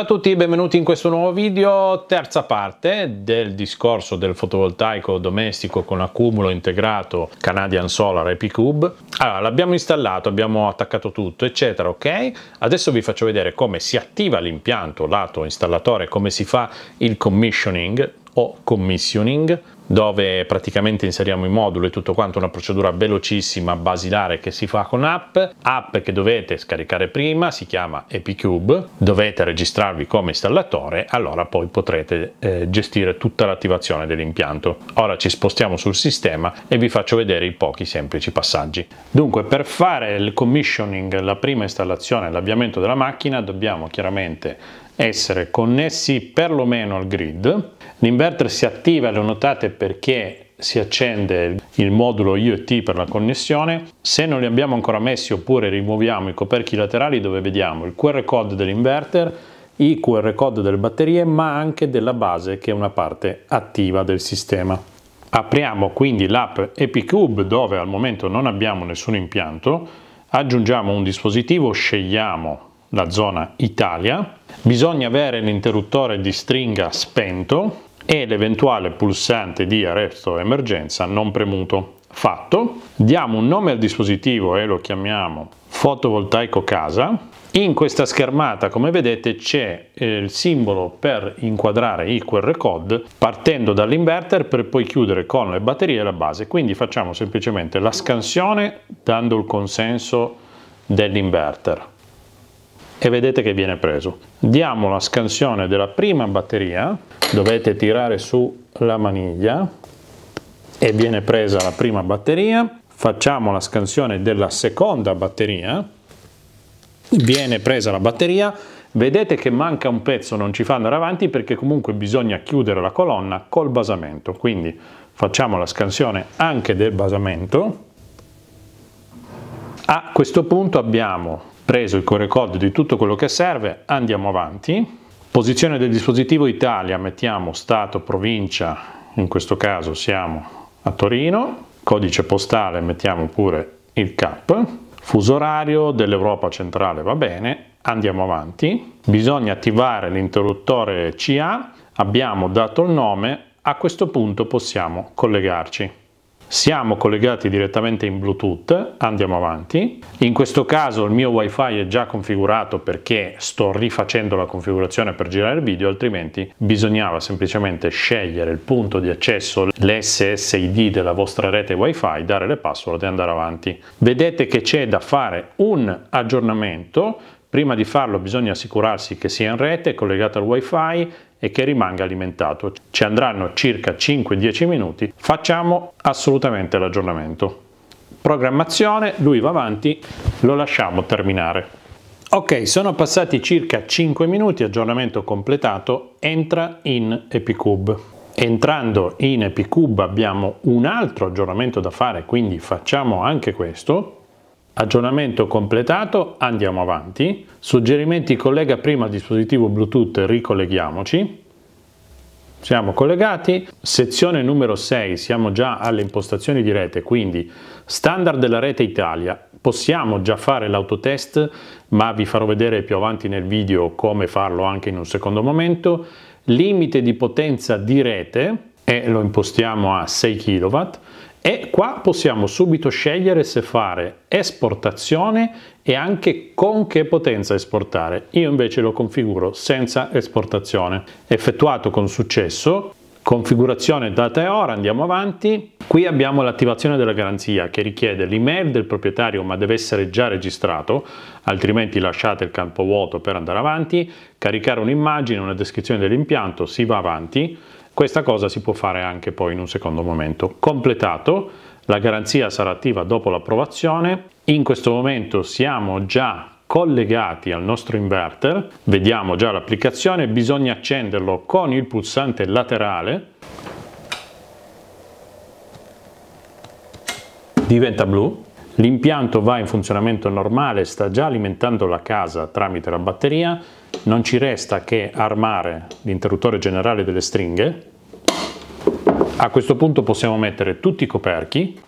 Ciao a tutti e benvenuti in questo nuovo video, terza parte del discorso del fotovoltaico domestico con accumulo integrato Canadian Solar EP Cube. Allora, l'abbiamo installato, abbiamo attaccato tutto, eccetera, ok? Adesso vi faccio vedere come si attiva l'impianto lato installatore, come si fa il commissioning, o commissioning, dove praticamente inseriamo i moduli e tutto quanto, una procedura velocissima, basilare che si fa con app, app che dovete scaricare prima, si chiama EpiCube, dovete registrarvi come installatore, allora poi potrete eh, gestire tutta l'attivazione dell'impianto. Ora ci spostiamo sul sistema e vi faccio vedere i pochi semplici passaggi. Dunque, per fare il commissioning, la prima installazione, l'avviamento della macchina, dobbiamo chiaramente essere connessi perlomeno al grid, L'inverter si attiva, lo notate perché si accende il modulo IoT per la connessione. Se non li abbiamo ancora messi oppure rimuoviamo i coperchi laterali dove vediamo il QR code dell'inverter, i QR code delle batterie ma anche della base che è una parte attiva del sistema. Apriamo quindi l'app EpiCube dove al momento non abbiamo nessun impianto, aggiungiamo un dispositivo, scegliamo la zona Italia, bisogna avere l'interruttore di stringa spento e l'eventuale pulsante di arresto emergenza non premuto. Fatto, diamo un nome al dispositivo e lo chiamiamo fotovoltaico casa. In questa schermata, come vedete, c'è eh, il simbolo per inquadrare il QR code partendo dall'inverter per poi chiudere con le batterie e la base. Quindi facciamo semplicemente la scansione dando il consenso dell'inverter e vedete che viene preso. Diamo la scansione della prima batteria, dovete tirare su la maniglia e viene presa la prima batteria, facciamo la scansione della seconda batteria, viene presa la batteria, vedete che manca un pezzo, non ci fa andare avanti perché comunque bisogna chiudere la colonna col basamento, quindi facciamo la scansione anche del basamento. A questo punto abbiamo preso il QR code di tutto quello che serve, andiamo avanti. Posizione del dispositivo Italia, mettiamo Stato, provincia, in questo caso siamo a Torino. Codice postale, mettiamo pure il CAP. Fuso orario dell'Europa centrale va bene, andiamo avanti. Bisogna attivare l'interruttore CA, abbiamo dato il nome, a questo punto possiamo collegarci siamo collegati direttamente in Bluetooth, andiamo avanti. In questo caso il mio wifi è già configurato perché sto rifacendo la configurazione per girare il video, altrimenti bisognava semplicemente scegliere il punto di accesso, l'SSID della vostra rete wifi, dare le password e andare avanti. Vedete che c'è da fare un aggiornamento Prima di farlo bisogna assicurarsi che sia in rete, collegata al wifi e che rimanga alimentato. Ci andranno circa 5-10 minuti, facciamo assolutamente l'aggiornamento. Programmazione, lui va avanti, lo lasciamo terminare. Ok, sono passati circa 5 minuti, aggiornamento completato, entra in Epicube. Entrando in Epicube abbiamo un altro aggiornamento da fare, quindi facciamo anche questo. Aggiornamento completato, andiamo avanti. Suggerimenti collega prima al dispositivo Bluetooth, ricolleghiamoci. Siamo collegati. Sezione numero 6, siamo già alle impostazioni di rete, quindi standard della rete Italia. Possiamo già fare l'autotest, ma vi farò vedere più avanti nel video come farlo anche in un secondo momento. Limite di potenza di rete, e lo impostiamo a 6 kW e qua possiamo subito scegliere se fare esportazione e anche con che potenza esportare. Io invece lo configuro senza esportazione. Effettuato con successo, configurazione data e ora, andiamo avanti. Qui abbiamo l'attivazione della garanzia che richiede l'email del proprietario ma deve essere già registrato, altrimenti lasciate il campo vuoto per andare avanti, caricare un'immagine, una descrizione dell'impianto, si va avanti. Questa cosa si può fare anche poi in un secondo momento. Completato, la garanzia sarà attiva dopo l'approvazione. In questo momento siamo già collegati al nostro inverter, vediamo già l'applicazione, bisogna accenderlo con il pulsante laterale, diventa blu, l'impianto va in funzionamento normale, sta già alimentando la casa tramite la batteria, non ci resta che armare l'interruttore generale delle stringhe. A questo punto possiamo mettere tutti i coperchi.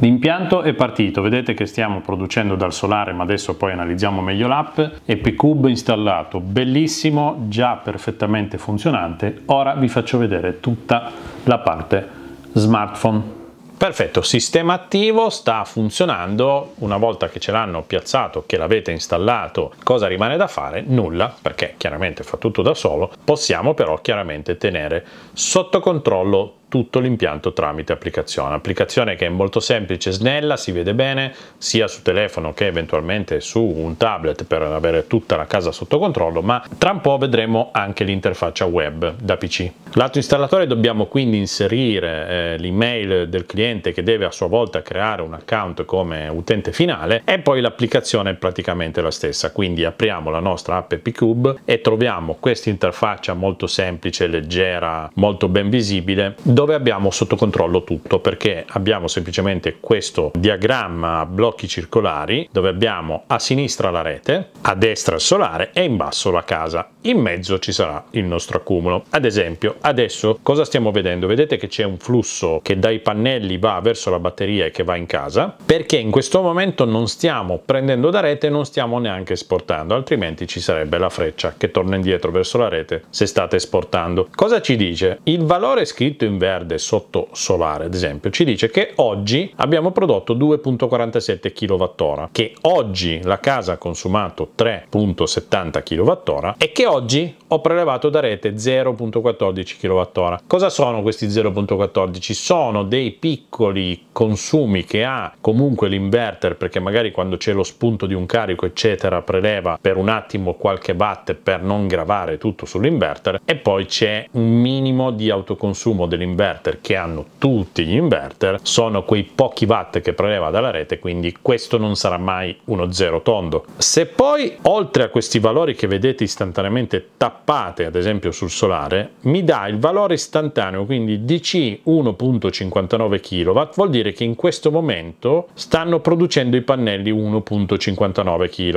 L'impianto è partito, vedete che stiamo producendo dal solare ma adesso poi analizziamo meglio l'app. EpiCube installato, bellissimo, già perfettamente funzionante. Ora vi faccio vedere tutta la parte smartphone. Perfetto, sistema attivo sta funzionando, una volta che ce l'hanno piazzato, che l'avete installato, cosa rimane da fare? Nulla, perché chiaramente fa tutto da solo, possiamo però chiaramente tenere sotto controllo tutto l'impianto tramite applicazione. Applicazione che è molto semplice e snella, si vede bene sia su telefono che eventualmente su un tablet per avere tutta la casa sotto controllo, ma tra un po' vedremo anche l'interfaccia web da PC. Lato installatore dobbiamo quindi inserire eh, l'email del cliente che deve a sua volta creare un account come utente finale e poi l'applicazione è praticamente la stessa, quindi apriamo la nostra app Pcube e troviamo questa interfaccia molto semplice, leggera, molto ben visibile, dove dove abbiamo sotto controllo tutto perché abbiamo semplicemente questo diagramma a blocchi circolari dove abbiamo a sinistra la rete, a destra il solare e in basso la casa in mezzo ci sarà il nostro accumulo. Ad esempio, adesso cosa stiamo vedendo? Vedete che c'è un flusso che dai pannelli va verso la batteria e che va in casa, perché in questo momento non stiamo prendendo da rete, non stiamo neanche esportando, altrimenti ci sarebbe la freccia che torna indietro verso la rete se state esportando. Cosa ci dice? Il valore scritto in verde sotto solare, ad esempio, ci dice che oggi abbiamo prodotto 2.47 kWh, che oggi la casa ha consumato 3.70 kWh e che oggi oggi ho prelevato da rete 0.14 kWh. Cosa sono questi 0.14? Sono dei piccoli consumi che ha comunque l'inverter perché magari quando c'è lo spunto di un carico eccetera preleva per un attimo qualche watt per non gravare tutto sull'inverter e poi c'è un minimo di autoconsumo dell'inverter che hanno tutti gli inverter, sono quei pochi watt che preleva dalla rete quindi questo non sarà mai uno zero tondo. Se poi oltre a questi valori che vedete istantaneamente semplicemente tappate ad esempio sul solare mi dà il valore istantaneo quindi DC 1.59 kW vuol dire che in questo momento stanno producendo i pannelli 1.59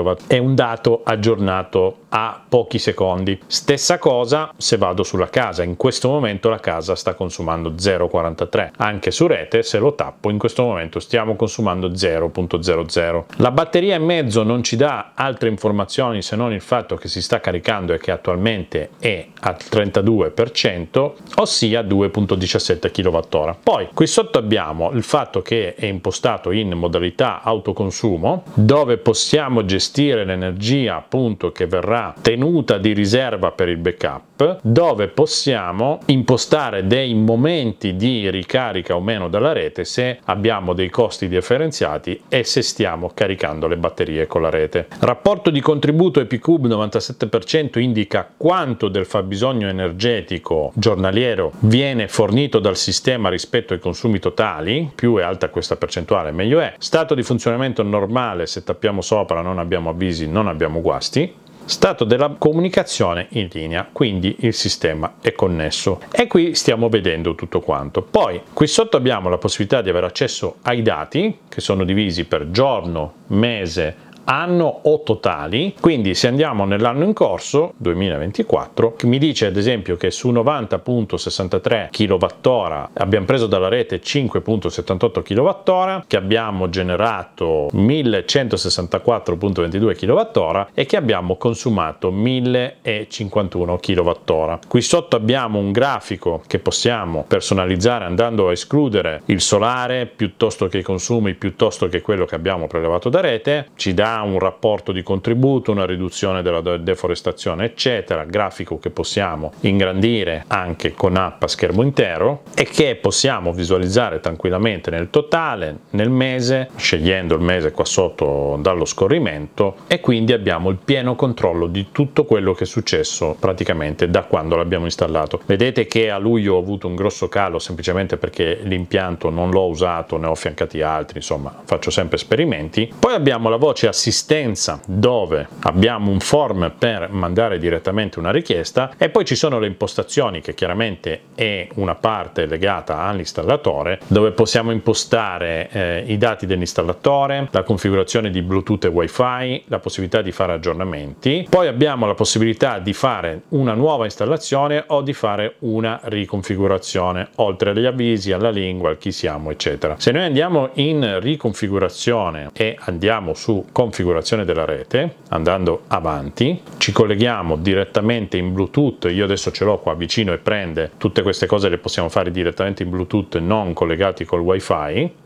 kW è un dato aggiornato a pochi secondi. Stessa cosa se vado sulla casa, in questo momento la casa sta consumando 0,43, anche su rete se lo tappo in questo momento stiamo consumando 0.00. La batteria e mezzo non ci dà altre informazioni se non il fatto che si sta caricando e che attualmente è al 32%, ossia 2.17 kWh. Poi qui sotto abbiamo il fatto che è impostato in modalità autoconsumo dove possiamo gestire l'energia appunto che verrà sarà tenuta di riserva per il backup, dove possiamo impostare dei momenti di ricarica o meno dalla rete se abbiamo dei costi differenziati e se stiamo caricando le batterie con la rete. Rapporto di contributo EPICUB 97% indica quanto del fabbisogno energetico giornaliero viene fornito dal sistema rispetto ai consumi totali, più è alta questa percentuale meglio è. Stato di funzionamento normale, se tappiamo sopra non abbiamo avvisi, non abbiamo guasti stato della comunicazione in linea, quindi il sistema è connesso. E qui stiamo vedendo tutto quanto. Poi qui sotto abbiamo la possibilità di avere accesso ai dati che sono divisi per giorno, mese, anno o totali, quindi se andiamo nell'anno in corso, 2024, che mi dice ad esempio che su 90.63 kWh abbiamo preso dalla rete 5.78 kWh, che abbiamo generato 1164.22 kWh e che abbiamo consumato 1051 kWh. Qui sotto abbiamo un grafico che possiamo personalizzare andando a escludere il solare piuttosto che i consumi piuttosto che quello che abbiamo prelevato da rete, ci dà un rapporto di contributo, una riduzione della deforestazione, eccetera, grafico che possiamo ingrandire anche con app a schermo intero e che possiamo visualizzare tranquillamente nel totale, nel mese, scegliendo il mese qua sotto dallo scorrimento e quindi abbiamo il pieno controllo di tutto quello che è successo praticamente da quando l'abbiamo installato. Vedete che a luglio ho avuto un grosso calo semplicemente perché l'impianto non l'ho usato, ne ho affiancati altri, insomma faccio sempre esperimenti. Poi abbiamo la voce assistente assistenza dove abbiamo un form per mandare direttamente una richiesta e poi ci sono le impostazioni che chiaramente è una parte legata all'installatore dove possiamo impostare eh, i dati dell'installatore, la configurazione di Bluetooth e Wi-Fi, la possibilità di fare aggiornamenti. Poi abbiamo la possibilità di fare una nuova installazione o di fare una riconfigurazione, oltre agli avvisi, alla lingua, al chi siamo, eccetera. Se noi andiamo in riconfigurazione e andiamo su configurazione configurazione della rete, andando avanti, ci colleghiamo direttamente in Bluetooth, io adesso ce l'ho qua vicino e prende, tutte queste cose le possiamo fare direttamente in Bluetooth non collegati col wifi,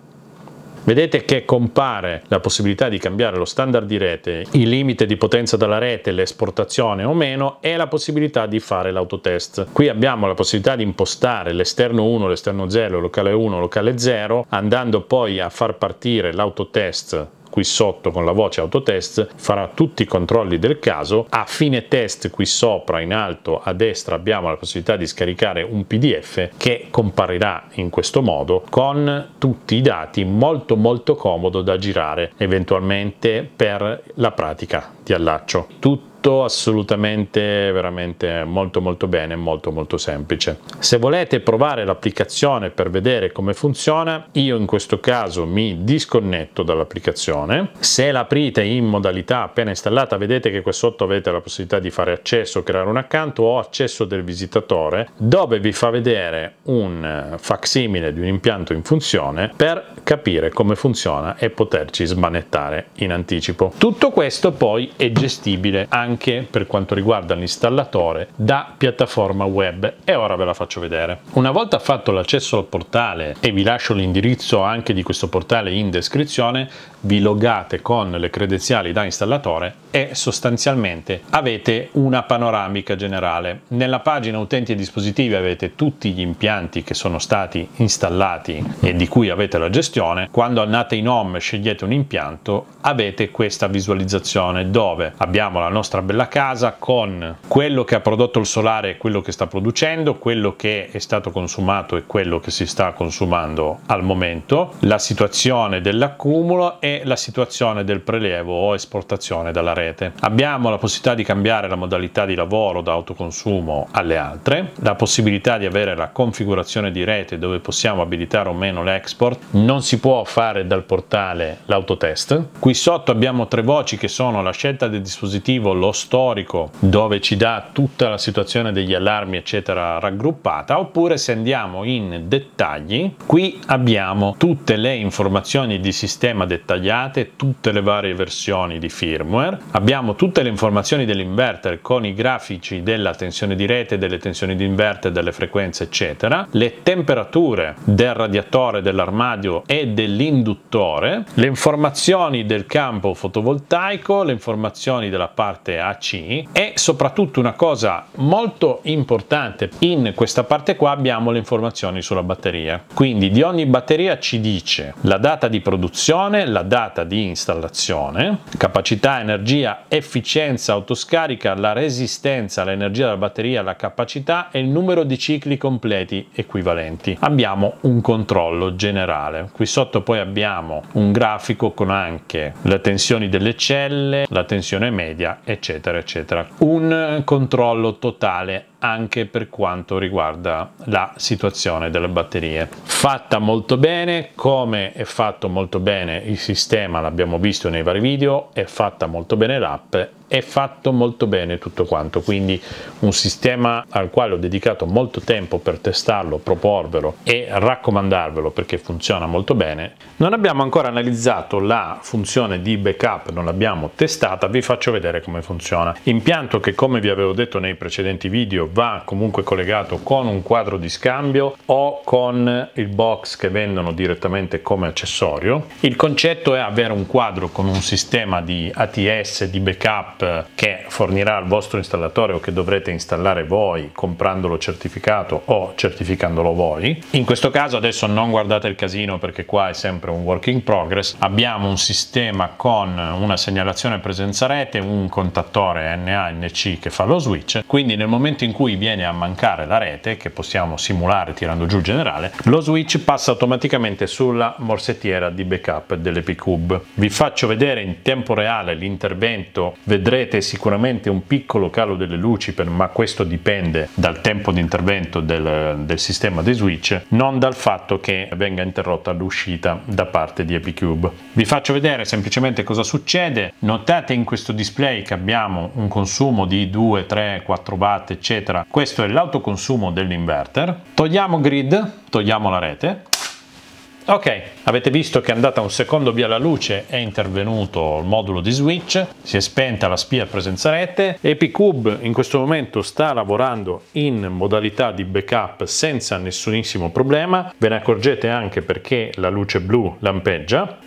Vedete che compare la possibilità di cambiare lo standard di rete, il limite di potenza della rete, l'esportazione o meno e la possibilità di fare l'autotest. Qui abbiamo la possibilità di impostare l'esterno 1, l'esterno 0, locale 1, locale 0, andando poi a far partire l'autotest qui sotto con la voce autotest farà tutti i controlli del caso. A fine test qui sopra in alto a destra abbiamo la possibilità di scaricare un PDF che comparirà in questo modo con tutti i dati molto molto comodo da girare eventualmente per la pratica di allaccio. Tutti tutto assolutamente veramente molto molto bene, molto molto semplice. Se volete provare l'applicazione per vedere come funziona, io in questo caso mi disconnetto dall'applicazione. Se l'aprite in modalità appena installata, vedete che qua sotto avete la possibilità di fare accesso, creare un account o accesso del visitatore, dove vi fa vedere un facsimile di un impianto in funzione per capire come funziona e poterci smanettare in anticipo. Tutto questo poi è gestibile anche anche per quanto riguarda l'installatore da piattaforma web e ora ve la faccio vedere. Una volta fatto l'accesso al portale e vi lascio l'indirizzo anche di questo portale in descrizione, vi logate con le credenziali da installatore e sostanzialmente avete una panoramica generale. Nella pagina utenti e dispositivi avete tutti gli impianti che sono stati installati e di cui avete la gestione. Quando andate in home scegliete un impianto avete questa visualizzazione dove abbiamo la nostra Arb la casa con quello che ha prodotto il solare e quello che sta producendo, quello che è stato consumato e quello che si sta consumando al momento, la situazione dell'accumulo e la situazione del prelievo o esportazione dalla rete. Abbiamo la possibilità di cambiare la modalità di lavoro da autoconsumo alle altre, la possibilità di avere la configurazione di rete dove possiamo abilitare o meno l'export, non si può fare dal portale l'autotest. Qui sotto abbiamo tre voci che sono la scelta del dispositivo, lo storico dove ci dà tutta la situazione degli allarmi eccetera raggruppata oppure se andiamo in dettagli qui abbiamo tutte le informazioni di sistema dettagliate tutte le varie versioni di firmware abbiamo tutte le informazioni dell'inverter con i grafici della tensione di rete delle tensioni di inverter delle frequenze eccetera le temperature del radiatore dell'armadio e dell'induttore le informazioni del campo fotovoltaico le informazioni della parte a e soprattutto una cosa molto importante in questa parte qua abbiamo le informazioni sulla batteria quindi di ogni batteria ci dice la data di produzione la data di installazione capacità energia efficienza autoscarica la resistenza l'energia della batteria la capacità e il numero di cicli completi equivalenti abbiamo un controllo generale qui sotto poi abbiamo un grafico con anche le tensioni delle celle la tensione media eccetera eccetera eccetera. Un controllo totale anche per quanto riguarda la situazione delle batterie. Fatta molto bene, come è fatto molto bene il sistema, l'abbiamo visto nei vari video, è fatta molto bene l'app, è fatto molto bene tutto quanto, quindi un sistema al quale ho dedicato molto tempo per testarlo, proporvelo e raccomandarvelo perché funziona molto bene. Non abbiamo ancora analizzato la funzione di backup, non l'abbiamo testata, vi faccio vedere come funziona. Impianto che come vi avevo detto nei precedenti video va comunque collegato con un quadro di scambio o con il box che vendono direttamente come accessorio. Il concetto è avere un quadro con un sistema di ATS, di backup che fornirà al vostro installatore o che dovrete installare voi comprandolo certificato o certificandolo voi. In questo caso adesso non guardate il casino perché qua è sempre un work in progress. Abbiamo un sistema con una segnalazione presenza rete, un contattore NANC che fa lo switch, quindi nel momento in cui cui viene a mancare la rete, che possiamo simulare tirando giù il generale, lo switch passa automaticamente sulla morsettiera di backup dell'EpiCube. Vi faccio vedere in tempo reale l'intervento, vedrete sicuramente un piccolo calo delle luci, per, ma questo dipende dal tempo di intervento del, del sistema di switch, non dal fatto che venga interrotta l'uscita da parte di EpiCube. Vi faccio vedere semplicemente cosa succede, notate in questo display che abbiamo un consumo di 2, 3, 4 watt eccetera eccetera. Questo è l'autoconsumo dell'inverter. Togliamo grid, togliamo la rete. Ok, avete visto che è andata un secondo via la luce, è intervenuto il modulo di switch, si è spenta la spia presenza rete, EpiCube in questo momento sta lavorando in modalità di backup senza nessunissimo problema, ve ne accorgete anche perché la luce blu lampeggia,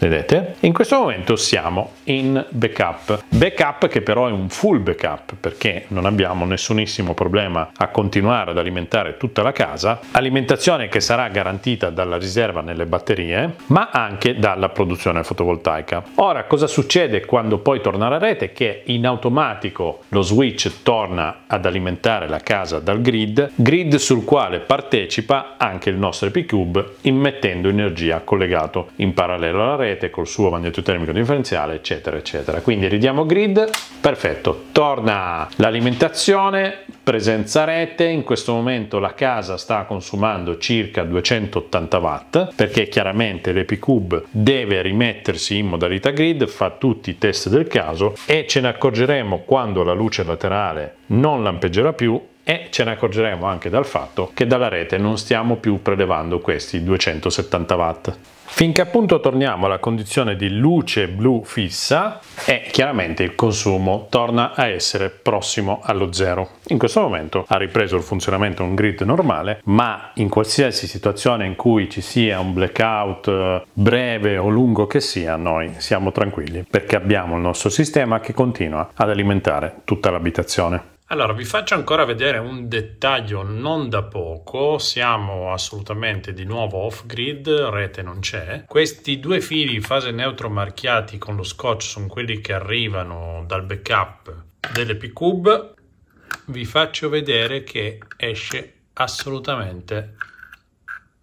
vedete? In questo momento siamo in backup, backup che però è un full backup perché non abbiamo nessunissimo problema a continuare ad alimentare tutta la casa, alimentazione che sarà garantita dalla riserva nelle batterie ma anche dalla produzione fotovoltaica. Ora cosa succede quando poi torna la rete? Che in automatico lo switch torna ad alimentare la casa dal grid, grid sul quale partecipa anche il nostro EPCube immettendo energia collegato in parallelo alla rete rete col suo magneto termico differenziale eccetera eccetera quindi ridiamo grid perfetto torna l'alimentazione presenza rete in questo momento la casa sta consumando circa 280 watt perché chiaramente l'epicube deve rimettersi in modalità grid fa tutti i test del caso e ce ne accorgeremo quando la luce laterale non lampeggerà più e ce ne accorgeremo anche dal fatto che dalla rete non stiamo più prelevando questi 270 watt finché appunto torniamo alla condizione di luce blu fissa e chiaramente il consumo torna a essere prossimo allo zero. In questo momento ha ripreso il funzionamento un grid normale, ma in qualsiasi situazione in cui ci sia un blackout eh, breve o lungo che sia, noi siamo tranquilli perché abbiamo il nostro sistema che continua ad alimentare tutta l'abitazione. Allora, vi faccio ancora vedere un dettaglio non da poco, siamo assolutamente di nuovo off-grid, rete non c'è. Questi due fili fase neutro marchiati con lo scotch sono quelli che arrivano dal backup delle P-Cube. Vi faccio vedere che esce assolutamente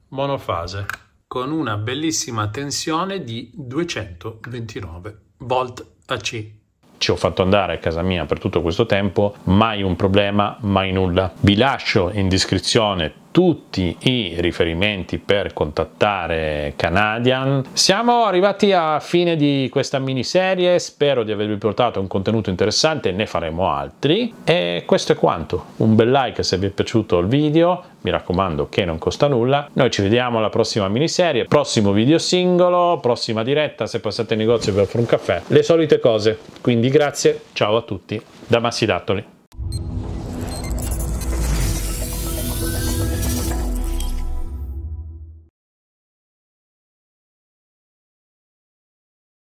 monofase con una bellissima tensione di 229 volt a C ci ho fatto andare a casa mia per tutto questo tempo, mai un problema, mai nulla. Vi lascio in descrizione tutti i riferimenti per contattare Canadian. Siamo arrivati a fine di questa miniserie, spero di avervi portato un contenuto interessante, ne faremo altri. E questo è quanto, un bel like se vi è piaciuto il video, mi raccomando che non costa nulla. Noi ci vediamo alla prossima miniserie, prossimo video singolo, prossima diretta, se passate in negozio per fare un caffè, le solite cose. Quindi grazie, ciao a tutti da Massi Dattoli.